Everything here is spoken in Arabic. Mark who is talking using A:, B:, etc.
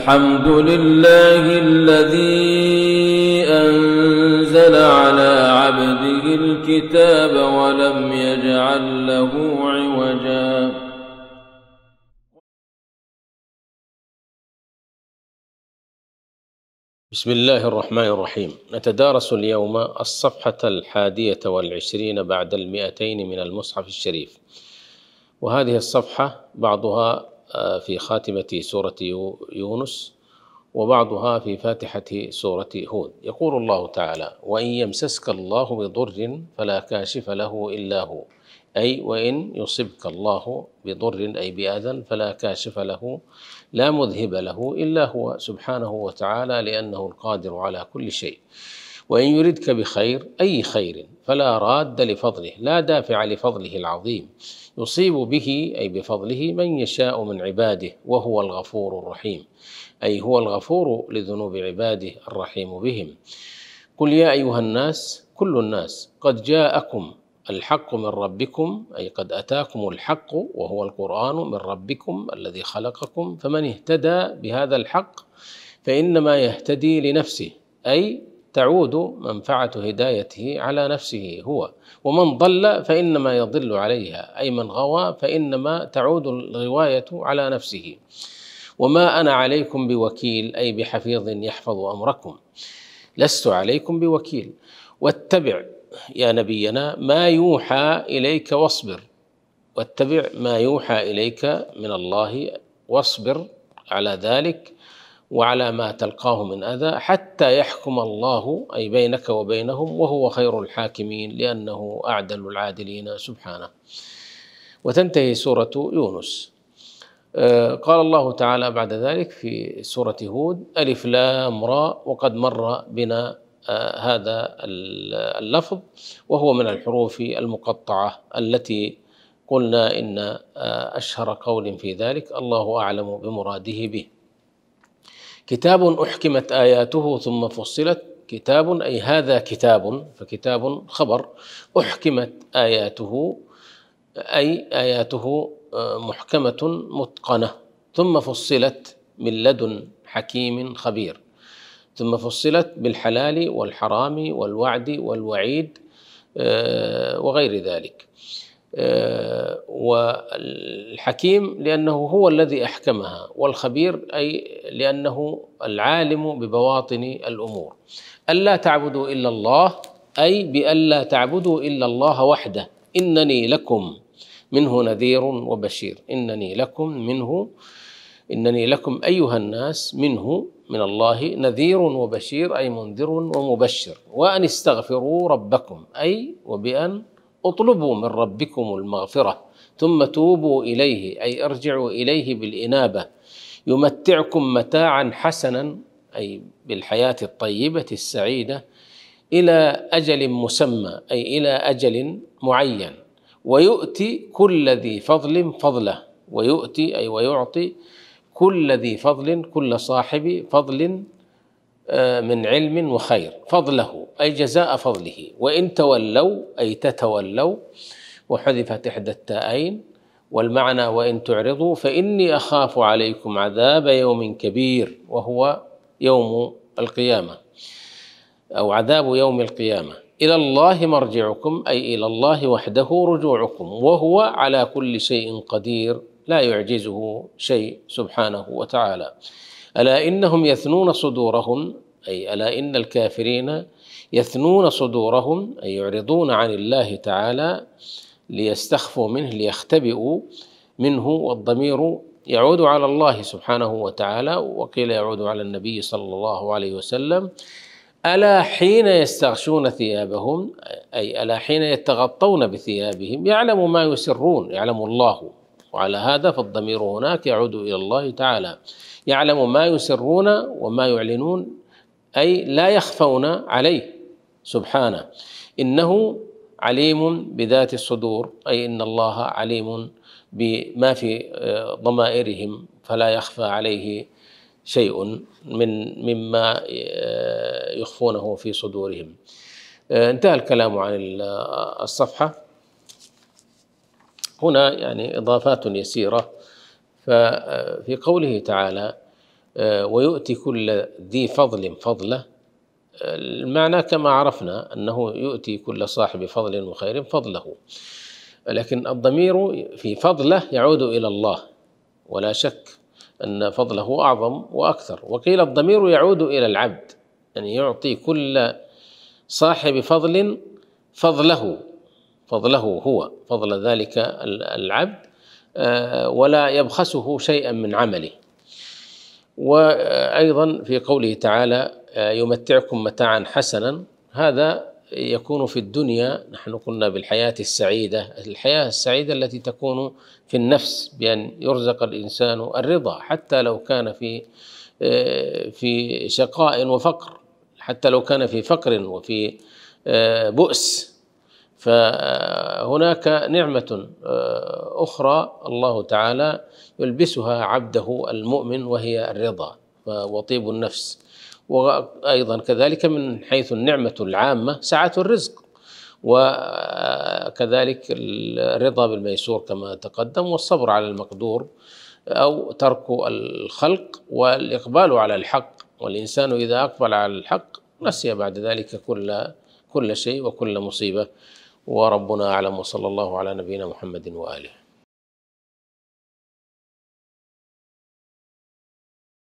A: الحمد لله الذي أنزل على عبده الكتاب ولم يجعل له عوجا بسم الله الرحمن الرحيم نتدارس اليوم الصفحة الحادية والعشرين بعد المئتين من المصحف الشريف وهذه الصفحة بعضها في خاتمة سورة يونس وبعضها في فاتحة سورة هود يقول الله تعالى وإن يمسسك الله بضر فلا كاشف له إلا هو أي وإن يصبك الله بضر أي بأذى فلا كاشف له لا مذهب له إلا هو سبحانه وتعالى لأنه القادر على كل شيء وإن يردك بخير أي خير فلا راد لفضله لا دافع لفضله العظيم يصيب به أي بفضله من يشاء من عباده وهو الغفور الرحيم أي هو الغفور لذنوب عباده الرحيم بهم قل يا أيها الناس كل الناس قد جاءكم الحق من ربكم أي قد أتاكم الحق وهو القرآن من ربكم الذي خلقكم فمن اهتدى بهذا الحق فإنما يهتدي لنفسه أي تعود منفعة هدايته على نفسه هو ومن ضل فإنما يضل عليها أي من غوى فإنما تعود الغواية على نفسه وما أنا عليكم بوكيل أي بحفيظ يحفظ أمركم لست عليكم بوكيل واتبع يا نبينا ما يوحى إليك واصبر واتبع ما يوحى إليك من الله واصبر على ذلك وعلى ما تلقاه من اذى حتى يحكم الله اي بينك وبينهم وهو خير الحاكمين لانه اعدل العادلين سبحانه. وتنتهي سوره يونس. آه، قال الله تعالى بعد ذلك في سوره هود الف لام را وقد مر بنا آه، هذا اللفظ وهو من الحروف المقطعه التي قلنا ان آه، اشهر قول في ذلك الله اعلم بمراده به. كتاب أحكمت آياته ثم فصلت كتاب أي هذا كتاب فكتاب خبر أحكمت آياته أي آياته آه، محكمة متقنة ثم فصلت من لدن حكيم خبير ثم فصلت بالحلال والحرام والوعد والوعيد آه، وغير ذلك آه، والحكيم لأنه هو الذي أحكمها والخبير أي لأنه العالم ببواطن الأمور ألا تعبدوا إلا الله أي بألا تعبدوا إلا الله وحده إنني لكم منه نذير وبشير إنني لكم منه إنني لكم أيها الناس منه من الله نذير وبشير أي منذر ومبشر وأن استغفروا ربكم أي وبأن اطلبوا من ربكم المغفره ثم توبوا اليه اي ارجعوا اليه بالانابه يمتعكم متاعا حسنا اي بالحياه الطيبه السعيده الى اجل مسمى اي الى اجل معين ويؤتي كل ذي فضل فضله ويؤتي اي ويعطي كل ذي فضل كل صاحب فضل من علم وخير فضله أي جزاء فضله وإن تولوا أي تتولوا وحذفت إحدى التائين والمعنى وإن تعرضوا فإني أخاف عليكم عذاب يوم كبير وهو يوم القيامة أو عذاب يوم القيامة إلى الله مرجعكم أي إلى الله وحده رجوعكم وهو على كل شيء قدير لا يعجزه شيء سبحانه وتعالى ألا إنهم يثنون صدورهم أي ألا إن الكافرين يثنون صدورهم أي يعرضون عن الله تعالى ليستخفوا منه ليختبئوا منه والضمير يعود على الله سبحانه وتعالى وقيل يعود على النبي صلى الله عليه وسلم ألا حين يستغشون ثيابهم أي ألا حين يتغطون بثيابهم يعلم ما يسرون يعلم الله وعلى هذا فالضمير هناك يعود الى الله تعالى يعلم ما يسرون وما يعلنون اي لا يخفون عليه سبحانه انه عليم بذات الصدور اي ان الله عليم بما في آه، ضمائرهم فلا يخفى عليه شيء من مما آه، يخفونه في صدورهم آه، انتهى الكلام عن الصفحه هنا يعني إضافات يسيرة ففي قوله تعالى آه، ويؤتي كل ذي فضل فضله المعنى كما عرفنا أنه يؤتي كل صاحب فضل وخير فضله لكن الضمير في فضله يعود إلى الله ولا شك أن فضله أعظم وأكثر وقيل الضمير يعود إلى العبد أن يعني يعطي كل صاحب فضل فضله فضله هو فضل ذلك العبد آه، ولا يبخسه شيئا من عمله وايضا في قوله تعالى آه، يمتعكم متاعا حسنا هذا يكون في الدنيا نحن قلنا بالحياه السعيده الحياه السعيده التي تكون في النفس بان يرزق الانسان الرضا حتى لو كان في آه، في شقاء وفقر حتى لو كان في فقر وفي بؤس فهناك نعمة آه، أخرى الله تعالى يلبسها عبده المؤمن وهي الرضا وطيب النفس وأيضا كذلك من حيث النعمة العامة سعة الرزق وكذلك الرضا بالميسور كما تقدم والصبر على المقدور أو ترك الخلق والإقبال على الحق والإنسان إذا أقبل على الحق نسي بعد ذلك كل كل شيء وكل مصيبة وربنا أعلم وصلى الله على نبينا محمد وآله